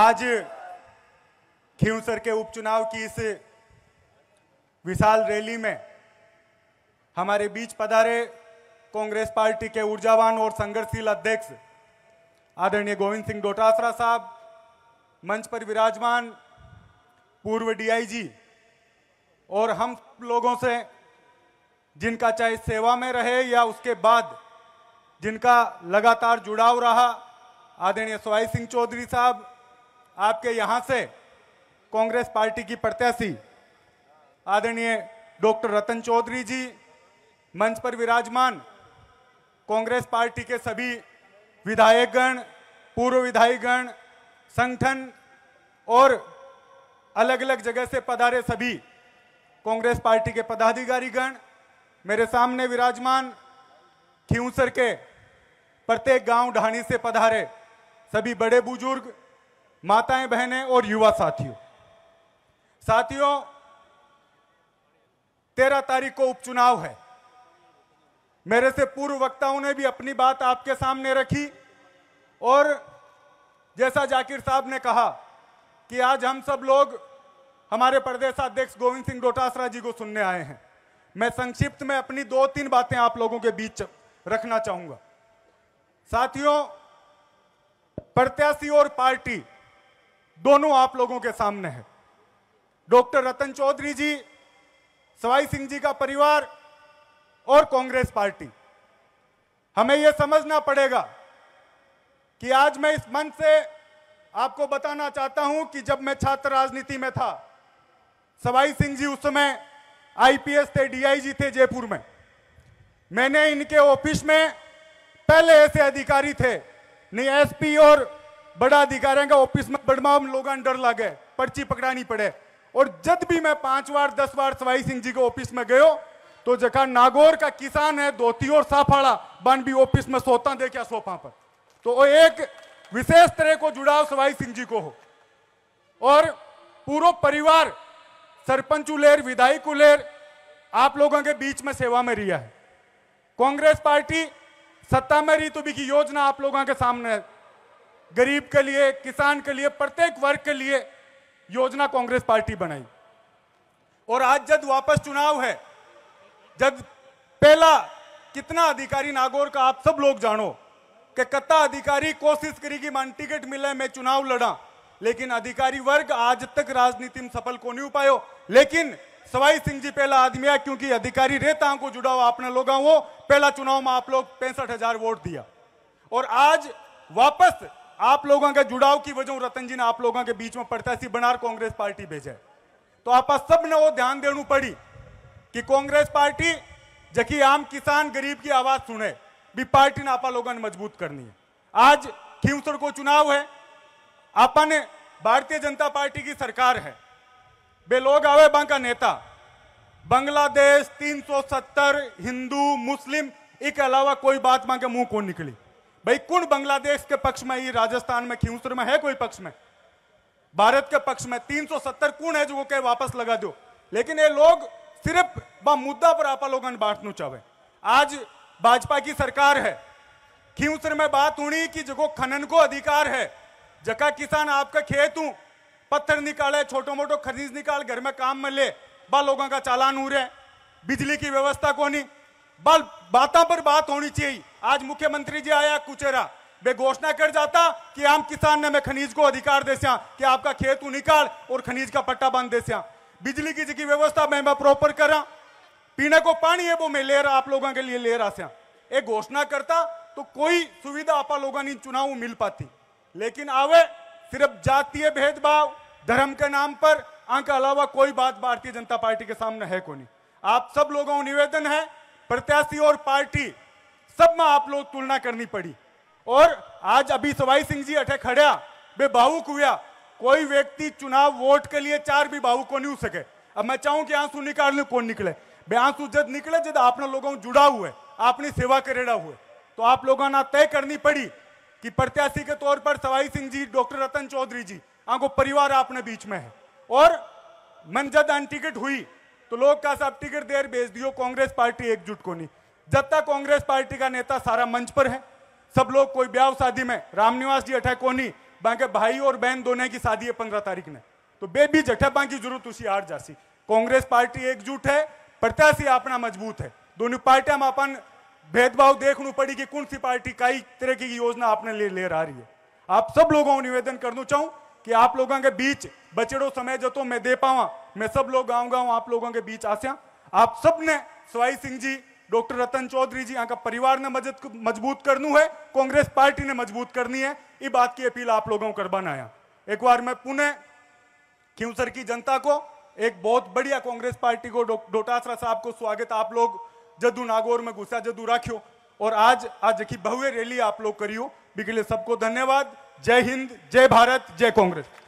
आज खींवसर के उपचुनाव की इस विशाल रैली में हमारे बीच पधारे कांग्रेस पार्टी के ऊर्जावान और संघर्षशील अध्यक्ष आदरणीय गोविंद सिंह डोटासरा साहब मंच पर विराजमान पूर्व डीआईजी और हम लोगों से जिनका चाहे सेवा में रहे या उसके बाद जिनका लगातार जुड़ाव रहा आदरणीय स्वाई सिंह चौधरी साहब आपके यहां से कांग्रेस पार्टी की प्रत्याशी आदरणीय डॉक्टर रतन चौधरी जी मंच पर विराजमान कांग्रेस पार्टी के सभी विधायकगण पूर्व विधायकगण संगठन और अलग अलग जगह से पधारे सभी कांग्रेस पार्टी के पदाधिकारीगण मेरे सामने विराजमान खिंसर के प्रत्येक गांव ढाणी से पधारे सभी बड़े बुजुर्ग माताएं बहनें और युवा साथियों साथियों तेरह तारीख को उपचुनाव है मेरे से पूर्व वक्ताओं ने भी अपनी बात आपके सामने रखी और जैसा जाकिर साहब ने कहा कि आज हम सब लोग हमारे प्रदेशाध्यक्ष गोविंद सिंह डोटासरा जी को सुनने आए हैं मैं संक्षिप्त में अपनी दो तीन बातें आप लोगों के बीच रखना चाहूंगा साथियों प्रत्याशी और पार्टी दोनों आप लोगों के सामने है डॉक्टर रतन चौधरी जी सवाई सिंह जी का परिवार और कांग्रेस पार्टी हमें यह समझना पड़ेगा कि आज मैं इस मंच से आपको बताना चाहता हूं कि जब मैं छात्र राजनीति में था सवाई सिंह जी उस समय आईपीएस थे डीआईजी थे जयपुर में मैंने इनके ऑफिस में पहले ऐसे अधिकारी थे नहीं एसपी और बड़ा अधिकार है ऑफिस में बड़मा लोग डर लागे पर्ची पकड़ानी पड़े और जब भी मैं पांच बार दस बार सवाई सिंह जी के ऑफिस में गयो तो जखा नागौर का किसान है धोती और साफाड़ा बन भी ऑफिस में सोता देखा सोफा पर तो वो एक विशेष तरह को जुड़ाव सवाई सिंह जी को हो और पूरा परिवार सरपंच उलेर विधायक उलेर आप लोगों के बीच में सेवा में रिया है कांग्रेस पार्टी सत्ता में रही तो भी की योजना आप लोगों के सामने है गरीब के लिए किसान के लिए प्रत्येक वर्ग के लिए योजना कांग्रेस पार्टी बनाई और आज जब वापस चुनाव है जब पहला कितना अधिकारी नागौर का आप सब लोग जानो कि कत्ता अधिकारी कोशिश करेगी मान टिकट मिले मैं चुनाव लड़ा लेकिन अधिकारी वर्ग आज तक राजनीति में सफल को नहीं पायो लेकिन सवाई सिंह जी पहला आदमी है क्योंकि अधिकारी रेता को जुड़ा हुआ आपने लोग पहला चुनाव में आप लोग पैंसठ हजार वोट दिया और आज वापस आप लोगों के जुड़ाव की वजह रतन जी ने आप लोगों के बीच में प्रत्याशी बनार कांग्रेस पार्टी भेजे तो आप सब ने वो ध्यान देना पड़ी कि कांग्रेस पार्टी जबकि आम किसान गरीब की आवाज सुने भी पार्टी ने आपा लोगों ने मजबूत करनी है आज खींवसर को चुनाव है आपा ने भारतीय जनता पार्टी की सरकार है बे लोग आवे बांका नेता बांग्लादेश 370 हिंदू मुस्लिम एक अलावा कोई बात मांगे मुंह कौन निकली भाई कौन बांग्लादेश के पक्ष में ही राजस्थान में खींचर में है कोई पक्ष में भारत के पक्ष में सत्तर कौन है जो वो कह वापस लगा दो लेकिन ये लोग सिर्फ व मुद्दा पर आप लोग बांटना चाहे आज भाजपा की सरकार है खींचर में बात होनी कि जगह खनन को अधिकार है जका किसान आपका खेत हूं पत्थर निकाले छोटो मोटो खनिज निकाल घर में काम में ले बा लोगों का चालान हो रहे बिजली की व्यवस्था को नहीं बल बातों पर बात होनी चाहिए आज मुख्यमंत्री जी आया कुचेरा वे घोषणा कर जाता कि आम किसान ने मैं खनिज को अधिकार दे सिया कि आपका खेत तू निकाल और खनिज का पट्टा बांध दे सिया बिजली की जी व्यवस्था मैं मैं प्रॉपर करा पीने को पानी है वो मैं ले रहा आप लोगों के लिए ले रहा सिया एक घोषणा करता तो कोई सुविधा आप लोगों ने चुनाव मिल पाती लेकिन आवे सिर्फ जातीय भेदभाव धर्म के नाम पर आंका अलावा कोई बात भारतीय जनता पार्टी के सामने है को आप सब लोगों को निवेदन है प्रत्याशी और पार्टी सब में आप लोग तुलना करनी पड़ी और आज अभी सवाई सिंह जी अठे खड़ा बे भावुक हुआ कोई व्यक्ति चुनाव वोट के लिए चार भी भावुक नहीं हो सके अब मैं चाहूँ कि आंसू निकाल लू कौन निकले बे आंसू जब निकले जब आप लोगों जुड़ा हुए आपने सेवा करेड़ा हुए तो आप लोगों ने तय करनी पड़ी कि प्रत्याशी के तौर पर सवाई सिंह जी डॉक्टर रतन चौधरी जी आपको परिवार आपने बीच में है और मन जब टिकट हुई तो लोग का सब टिकट देर बेच दियो कांग्रेस पार्टी एकजुट को नहीं जब तक कांग्रेस पार्टी का नेता सारा मंच पर है सब लोग कोई ब्याह शादी में रामनिवास जी अठा कोनी बाकी भाई और बहन दोनों की शादी है पंद्रह तारीख ने तो बेबी जठपा बाकी जरूरत उसी आर जासी कांग्रेस पार्टी एकजुट है प्रत्याशी अपना मजबूत है दोनों पार्टियां में अपन भेदभाव देखना पड़ी कि कौन सी पार्टी कई तरह की योजना आपने ले ले रहा रही है आप सब लोगों को निवेदन करना चाहूँ कि आप लोगों के बीच बचड़ो समय जो तो मैं दे पावा मैं सब लोग गाँव गाँव आप लोगों के बीच आसा आप सबने सवाई सिंह जी डॉक्टर रतन चौधरी यहाँ का परिवार ने પરિવારને मजबूत करनू है कांग्रेस पार्टी ने मजबूत करनी है ये बात की अपील आप लोगों को करवाना है एक बार मैं पुणे क्यूसर की जनता को एक बहुत बढ़िया कांग्रेस पार्टी को डोटासरा साहब को स्वागत आप लोग जदू नागौर में घुसा जदू राखियो और आज आज की भव्य रैली आप लोग करियो बिगले सबको धन्यवाद जय हिंद जय भारत जय कांग्रेस